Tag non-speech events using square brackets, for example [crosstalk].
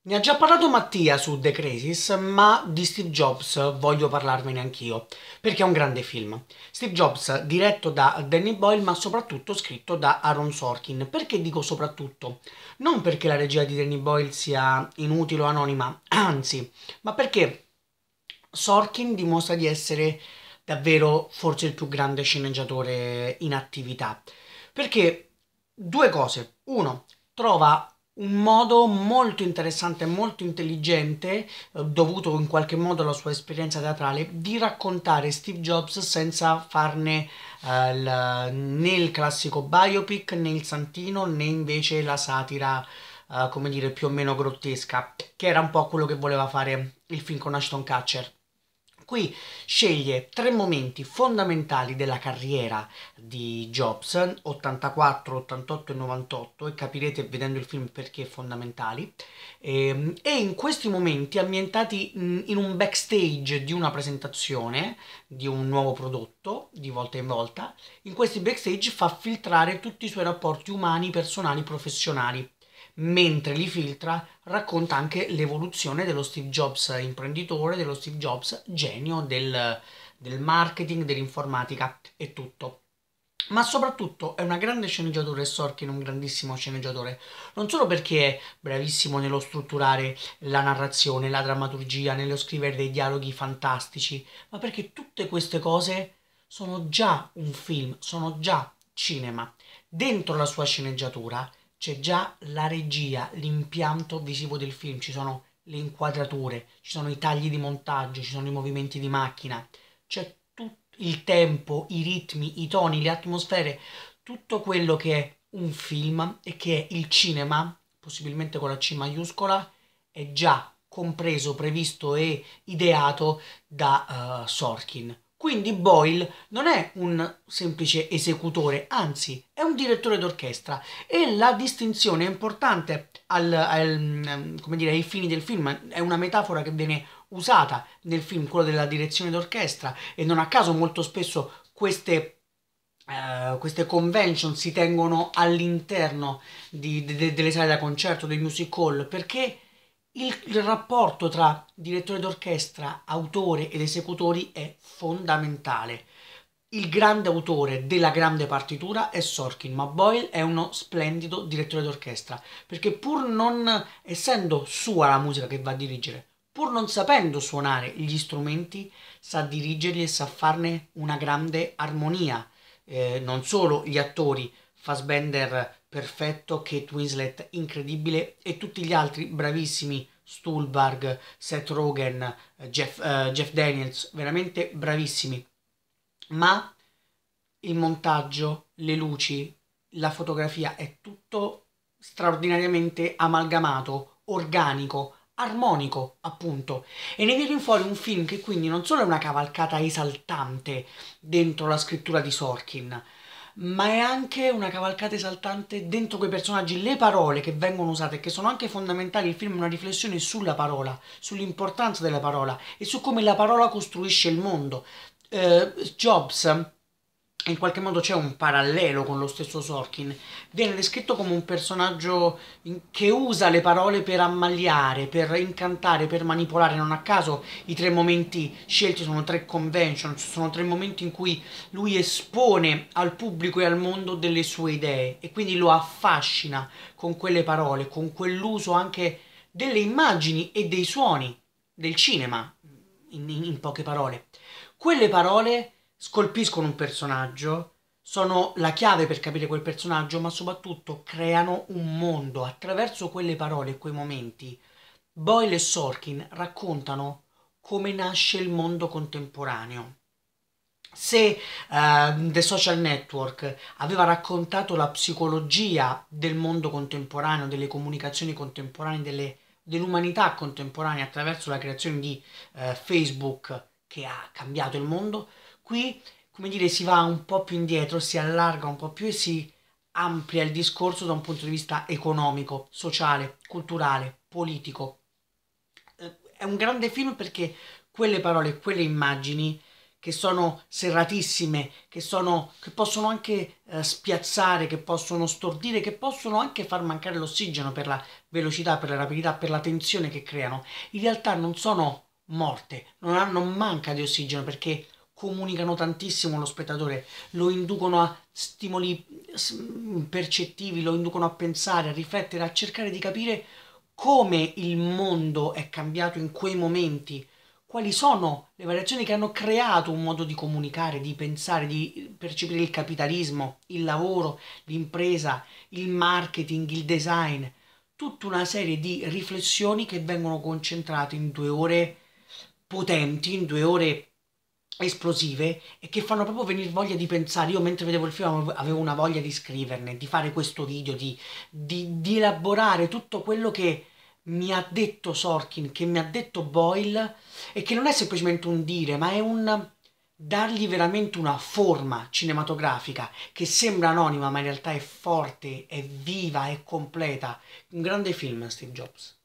Ne ha già parlato Mattia su The Crisis, ma di Steve Jobs voglio parlarvene anch'io, perché è un grande film. Steve Jobs, diretto da Danny Boyle, ma soprattutto scritto da Aaron Sorkin. Perché dico soprattutto? Non perché la regia di Danny Boyle sia inutile o anonima, [clears throat] anzi, ma perché Sorkin dimostra di essere davvero forse il più grande sceneggiatore in attività. Perché due cose. Uno, trova un modo molto interessante, molto intelligente, eh, dovuto in qualche modo alla sua esperienza teatrale, di raccontare Steve Jobs senza farne eh, il, né il classico biopic né il santino né invece la satira, eh, come dire, più o meno grottesca, che era un po' quello che voleva fare il film con Ashton Catcher. Qui sceglie tre momenti fondamentali della carriera di Jobs, 84, 88 e 98, e capirete vedendo il film perché fondamentali. E, ehm, e in questi momenti, ambientati in un backstage di una presentazione di un nuovo prodotto, di volta in volta, in questi backstage fa filtrare tutti i suoi rapporti umani, personali, professionali mentre li filtra racconta anche l'evoluzione dello Steve Jobs imprenditore, dello Steve Jobs genio del, del marketing, dell'informatica e tutto. Ma soprattutto è una grande sceneggiatura e Sorkin è un grandissimo sceneggiatore, non solo perché è bravissimo nello strutturare la narrazione, la drammaturgia, nello scrivere dei dialoghi fantastici, ma perché tutte queste cose sono già un film, sono già cinema. Dentro la sua sceneggiatura c'è già la regia, l'impianto visivo del film, ci sono le inquadrature, ci sono i tagli di montaggio, ci sono i movimenti di macchina, c'è tutto il tempo, i ritmi, i toni, le atmosfere, tutto quello che è un film e che è il cinema, possibilmente con la C maiuscola, è già compreso, previsto e ideato da uh, Sorkin. Quindi Boyle non è un semplice esecutore, anzi è un direttore d'orchestra e la distinzione è importante al, al, mm, dire, ai fini del film, è una metafora che viene usata nel film, quella della direzione d'orchestra e non a caso molto spesso queste Uh, queste convention si tengono all'interno delle sale da concerto, dei music hall, perché il, rapporto tra direttore d'orchestra, autore ed esecutori è fondamentale. Il grande autore della grande partitura è Sorkin, ma Boyle è uno splendido direttore d'orchestra, perché pur non essendo sua la musica che va a dirigere, pur non sapendo suonare gli strumenti, sa dirigerli e sa farne una grande armonia. Eh, non solo gli attori Fassbender perfetto, Kate Winslet incredibile e tutti gli altri bravissimi Stulbarg, Seth Rogen, Jeff, uh, Jeff Daniels, veramente bravissimi. Ma il montaggio, le luci, la fotografia è tutto straordinariamente amalgamato, organico, armonico, appunto. E ne viene fuori un film che quindi non solo è una cavalcata esaltante dentro la scrittura di Sorkin, ma è anche una cavalcata esaltante dentro quei personaggi, le parole che vengono usate, che sono anche fondamentali, il film è una riflessione sulla parola, sull'importanza della parola e su come la parola costruisce il mondo. Eh, Jobs in qualche modo c'è un parallelo con lo stesso Sorkin, viene descritto come un personaggio che usa le parole per ammaliare, per incantare, per manipolare. Non a caso i tre momenti scelti sono tre convention, sono tre momenti in cui lui espone al pubblico e al mondo delle sue idee e quindi lo affascina con quelle parole, con quell'uso anche delle immagini e dei suoni del cinema, in, in poche parole. Quelle parole scolpiscono un personaggio, sono la chiave per capire quel personaggio, ma soprattutto creano un mondo. Attraverso quelle parole e quei momenti, Boyle e Sorkin raccontano come nasce il mondo contemporaneo. Se uh, The Social Network aveva raccontato la psicologia del mondo contemporaneo, delle comunicazioni contemporanee, delle, dell'umanità contemporanea attraverso la creazione di uh, Facebook che ha cambiato il mondo, qui, come dire, si va un po' più indietro, si allarga un po' più e si amplia il discorso da un punto di vista economico, sociale, culturale, politico. Eh, è un grande film perché quelle parole, quelle immagini che sono serratissime, che, sono, che possono anche eh, spiazzare, che possono stordire, che possono anche far mancare l'ossigeno per la velocità, per la rapidità, per la tensione che creano, in realtà non sono morte, non, hanno, non manca di ossigeno perché comunicano tantissimo allo spettatore, lo inducono a stimoli percettivi, lo inducono a pensare, a riflettere, a cercare di capire come il mondo è cambiato in quei momenti, quali sono le variazioni che hanno creato un modo di comunicare, di pensare, di percepire il capitalismo, il lavoro, l'impresa, il marketing, il design, tutta una serie di riflessioni che vengono concentrate in due ore potenti, in due ore esplosive e che fanno proprio venire voglia di pensare. Io mentre vedevo il film avevo una voglia di scriverne, di fare questo video, di, di, di elaborare tutto quello che mi ha detto Sorkin, che mi ha detto Boyle e che non è semplicemente un dire, ma è un dargli veramente una forma cinematografica che sembra anonima ma in realtà è forte, è viva, è completa. Un grande film Steve Jobs.